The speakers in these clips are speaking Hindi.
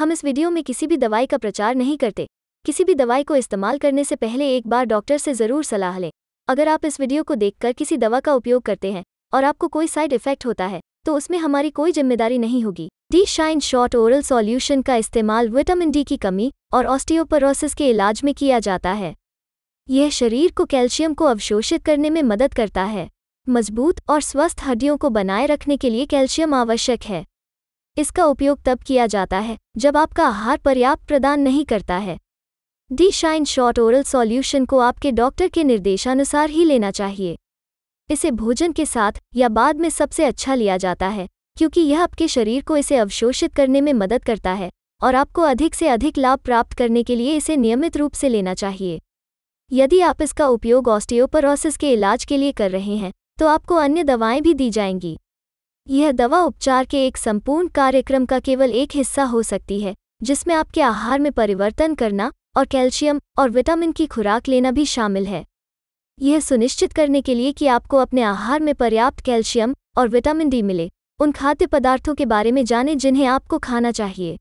हम इस वीडियो में किसी भी दवाई का प्रचार नहीं करते किसी भी दवाई को इस्तेमाल करने से पहले एक बार डॉक्टर से ज़रूर सलाह लें अगर आप इस वीडियो को देखकर किसी दवा का उपयोग करते हैं और आपको कोई साइड इफेक्ट होता है तो उसमें हमारी कोई जिम्मेदारी नहीं होगी D shine short oral solution का इस्तेमाल विटामिन डी की कमी और ऑस्टियोपोरोसिस के इलाज में किया जाता है यह शरीर को कैल्शियम को अवशोषित करने में मदद करता है मजबूत और स्वस्थ हड्डियों को बनाए रखने के लिए कैल्शियम आवश्यक है इसका उपयोग तब किया जाता है जब आपका आहार पर्याप्त प्रदान नहीं करता है D shine short oral solution को आपके डॉक्टर के निर्देशानुसार ही लेना चाहिए इसे भोजन के साथ या बाद में सबसे अच्छा लिया जाता है क्योंकि यह आपके शरीर को इसे अवशोषित करने में मदद करता है और आपको अधिक से अधिक लाभ प्राप्त करने के लिए इसे नियमित रूप से लेना चाहिए यदि आप इसका उपयोग ऑस्टियोपरोसिस के इलाज के लिए कर रहे हैं तो आपको अन्य दवाएं भी दी जाएंगी यह दवा उपचार के एक संपूर्ण कार्यक्रम का केवल एक हिस्सा हो सकती है जिसमें आपके आहार में परिवर्तन करना और कैल्शियम और विटामिन की खुराक लेना भी शामिल है यह सुनिश्चित करने के लिए कि आपको अपने आहार में पर्याप्त कैल्शियम और विटामिन डी मिले उन खाद्य पदार्थों के बारे में जानें जिन्हें आपको खाना चाहिए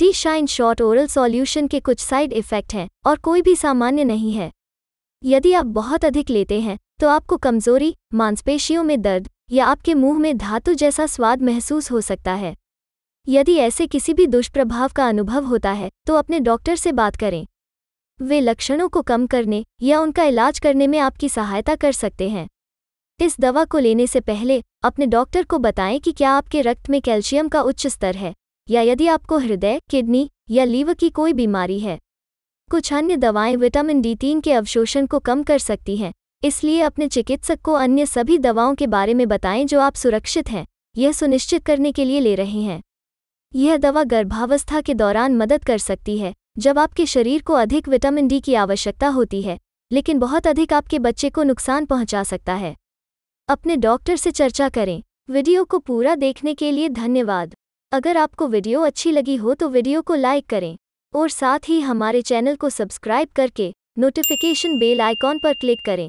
D shine short oral solution के कुछ साइड इफ़ेक्ट हैं और कोई भी सामान्य नहीं है यदि आप बहुत अधिक लेते हैं तो आपको कमजोरी मांसपेशियों में दर्द या आपके मुंह में धातु जैसा स्वाद महसूस हो सकता है यदि ऐसे किसी भी दुष्प्रभाव का अनुभव होता है तो अपने डॉक्टर से बात करें वे लक्षणों को कम करने या उनका इलाज करने में आपकी सहायता कर सकते हैं इस दवा को लेने से पहले अपने डॉक्टर को बताएं कि क्या आपके रक्त में कैल्शियम का उच्च स्तर है या यदि आपको हृदय किडनी या लीवर की कोई बीमारी है कुछ अन्य दवाएं विटामिन डी तीन के अवशोषण को कम कर सकती हैं इसलिए अपने चिकित्सक को अन्य सभी दवाओं के बारे में बताएं जो आप सुरक्षित हैं यह सुनिश्चित करने के लिए ले रहे हैं यह दवा गर्भावस्था के दौरान मदद कर सकती है जब आपके शरीर को अधिक विटामिन डी की आवश्यकता होती है लेकिन बहुत अधिक आपके बच्चे को नुकसान पहुंचा सकता है अपने डॉक्टर से चर्चा करें वीडियो को पूरा देखने के लिए धन्यवाद अगर आपको वीडियो अच्छी लगी हो तो वीडियो को लाइक करें और साथ ही हमारे चैनल को सब्सक्राइब करके नोटिफिकेशन बेल आइकॉन पर क्लिक करें